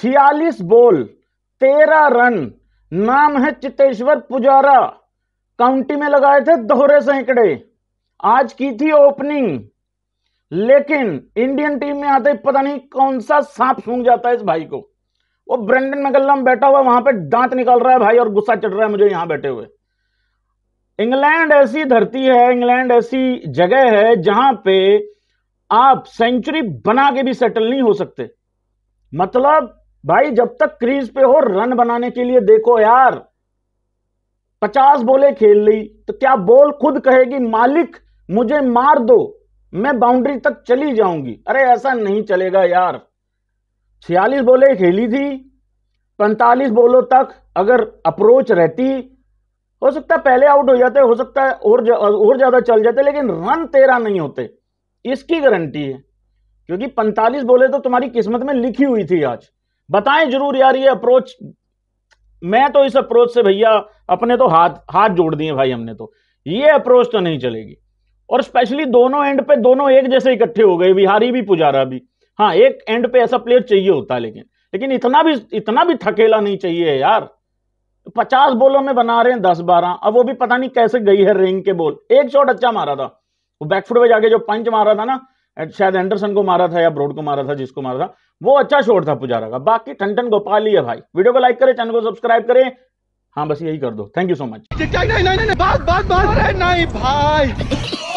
छियालीस बोल तेरह रन नाम है चितेश्वर पुजारा काउंटी में लगाए थे दोहरे सैकड़े आज की थी ओपनिंग लेकिन इंडियन टीम में आते पता नहीं कौन सा सांप सूंघ जाता है इस भाई को वो ब्रेंडन मगल्लम बैठा हुआ वहां पे दांत निकाल रहा है भाई और गुस्सा चढ़ रहा है मुझे यहां बैठे हुए इंग्लैंड ऐसी धरती है इंग्लैंड ऐसी जगह है जहां पे आप सेंचुरी बना के भी सेटल नहीं हो सकते मतलब भाई जब तक क्रीज पे हो रन बनाने के लिए देखो यार पचास बोले खेल ली तो क्या बॉल खुद कहेगी मालिक मुझे मार दो मैं बाउंड्री तक चली जाऊंगी अरे ऐसा नहीं चलेगा यार छियालीस बोले खेली थी पैंतालीस बोलों तक अगर अप्रोच रहती हो सकता है पहले आउट हो जाते हो सकता है और जा, और ज्यादा चल जाते लेकिन रन तेरा नहीं होते इसकी गारंटी है क्योंकि 45 बोले तो तुम्हारी किस्मत में लिखी हुई थी आज बताएं जरूर यार ये अप्रोच मैं तो इस अप्रोच से भैया अपने तो हाथ हाथ जोड़ दिए भाई हमने तो ये अप्रोच तो नहीं चलेगी और स्पेशली दोनों एंड पे दोनों एक जैसे इकट्ठे हो गए बिहारी भी पुजारा भी हाँ एक एंड पे ऐसा प्लेयर चाहिए होता है लेकिन लेकिन इतना भी इतना भी थकेला नहीं चाहिए यार पचास बॉलों में बना रहे हैं दस बारह अब वो भी पता नहीं कैसे गई है रेंग के बॉल एक शॉट अच्छा मारा था वो बैकफुट पे जाके जो पंच मारा था ना शायद एंडरसन को मारा था या ब्रोड को मारा था जिसको मारा था वो अच्छा शॉट था पुजारा का बाकी टंटन गोपाल ही है भाई वीडियो को लाइक करें चैनल को सब्सक्राइब करें हाँ बस यही कर दो थैंक यू सो मच नहीं नहीं नहीं बात बात बात नहीं भाई